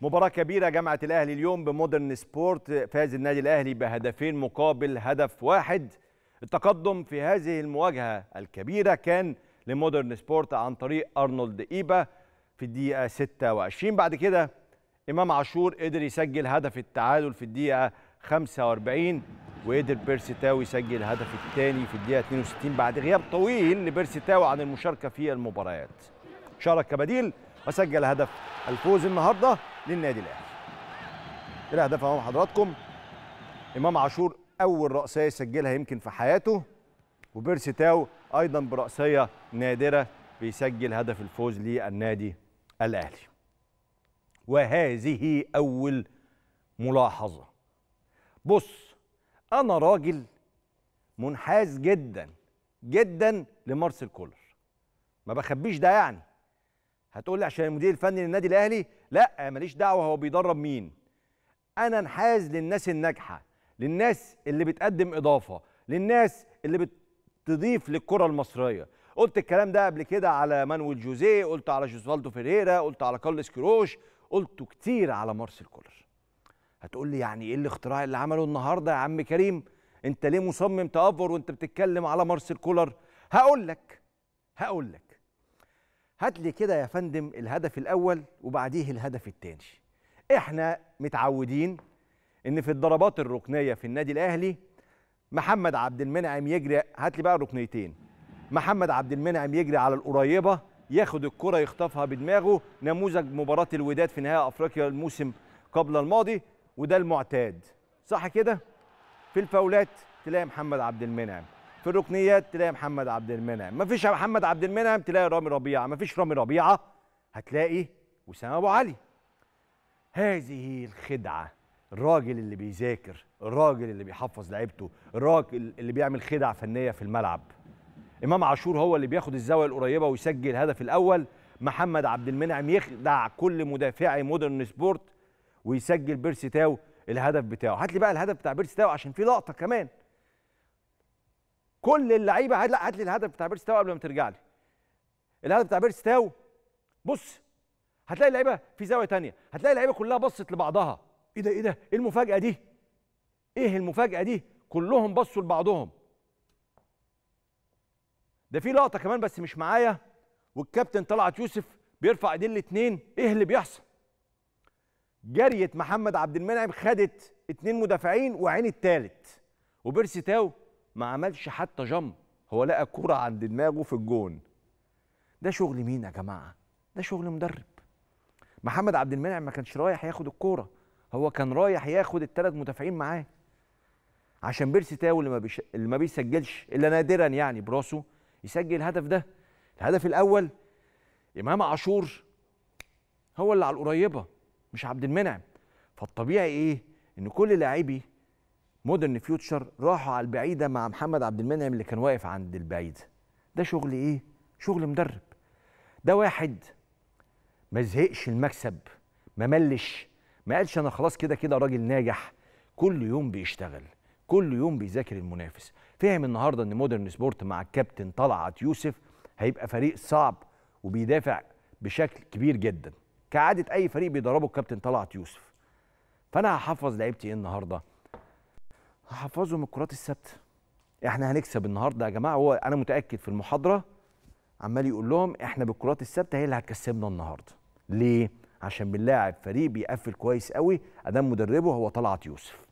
مباراة كبيرة جمعت الأهلي اليوم بمودرن سبورت فاز النادي الأهلي بهدفين مقابل هدف واحد التقدم في هذه المواجهة الكبيرة كان لمودرن سبورت عن طريق أرنولد إيبا في الدقيقة 26 بعد كده إمام عاشور قدر يسجل هدف التعادل في الدقيقة 45 وقدر بيرسي تاو يسجل الهدف الثاني في الدقيقة 62 بعد غياب طويل لبيرسي تاو عن المشاركة في المباريات شارك كبديل وسجل هدف الفوز النهارده للنادي الاهلي الاهداف امام حضراتكم امام عاشور اول راسيه يسجلها يمكن في حياته وبيرسي تاو ايضا براسيه نادره بيسجل هدف الفوز للنادي الاهلي وهذه اول ملاحظه بص انا راجل منحاز جدا جدا لمارسيل كولر ما بخبيش ده يعني هتقول لي عشان المدير الفني للنادي الاهلي لا ماليش دعوه هو بيدرب مين انا انحاز للناس الناجحه للناس اللي بتقدم اضافه للناس اللي بتضيف للكره المصريه قلت الكلام ده قبل كده على مانويل جوزيه قلت على جوزفالدو فيريرا قلت على كارلس كروش قلته كتير على مارسيل كولر هتقول لي يعني ايه الاختراع اللي عمله النهارده يا عم كريم انت ليه مصمم تافر وانت بتتكلم على مارسيل كولر هقول لك هقول لك هات لي كده يا فندم الهدف الاول وبعديه الهدف الثاني احنا متعودين ان في الضربات الركنيه في النادي الاهلي محمد عبد المنعم يجري هات لي بقى الركنيتين محمد عبد المنعم يجري على القريبه ياخد الكره يخطفها بدماغه نموذج مباراه الوداد في نهائي افريقيا الموسم قبل الماضي وده المعتاد صح كده في الفاولات تلاقي محمد عبد المنعم في الركنيات تلاقي محمد عبد المنعم مفيش محمد عبد المنعم تلاقي رامي ربيعه مفيش رامي ربيعه هتلاقي وسام ابو علي هذه الخدعه الراجل اللي بيذاكر الراجل اللي بيحفظ لعيبته الراجل اللي بيعمل خدع فنيه في الملعب امام عاشور هو اللي بياخد الزاويه القريبه ويسجل الهدف الاول محمد عبد المنعم يخدع كل مدافعي مودرن سبورت ويسجل بيرسي تاو الهدف بتاعه هات لي بقى الهدف بتاع بيرسي تاو عشان في لقطه كمان كل اللعيبه هات لا هات لي الهدف بتاع بيرستاو قبل ما ترجع لي الهدف بتاع بيرستاو بص هتلاقي اللعيبه في زاويه ثانيه هتلاقي اللعيبه كلها بصت لبعضها ايه ده ايه ده ايه المفاجاه دي ايه المفاجاه دي كلهم بصوا لبعضهم ده في لقطه كمان بس مش معايا والكابتن طلعت يوسف بيرفع ايدين الاثنين ايه اللي بيحصل جريت محمد عبد المنعم خدت اتنين مدافعين وعين التالت وبيرسي تاو ما عملش حتى جم هو لقى كرة عند دماغه في الجون ده شغل مين يا جماعة ده شغل مدرب محمد عبد المنعم ما كانش رايح ياخد الكورة هو كان رايح ياخد الثلاث مدافعين معاه عشان بيرسي تاو اللي ما, بيش... اللي ما بيسجلش الا نادرا يعني براسه يسجل الهدف ده الهدف الاول امام عاشور هو اللي على القريبه مش عبد المنعم فالطبيعي ايه ان كل لاعبي مودرن فيوتشر راحوا على البعيده مع محمد عبد المنعم اللي كان واقف عند البعيده ده شغل ايه شغل مدرب ده واحد ما زهقش المكسب ما ملش ما قالش انا خلاص كده كده راجل ناجح كل يوم بيشتغل كل يوم بيذاكر المنافس فهم النهارده ان مودرن سبورت مع الكابتن طلعت يوسف هيبقى فريق صعب وبيدافع بشكل كبير جدا كعاده اي فريق بيدربه الكابتن طلعت يوسف فانا هحفظ لعيبتي ايه النهارده هحفظهم الكرات الثابته احنا هنكسب النهارده يا جماعه هو انا متاكد في المحاضره عمال يقول لهم احنا بالكرات الثابته هي اللي هتكسبنا النهارده ليه عشان بنلاعب فريق بيقفل كويس قوي ادام مدربه هو طلعت يوسف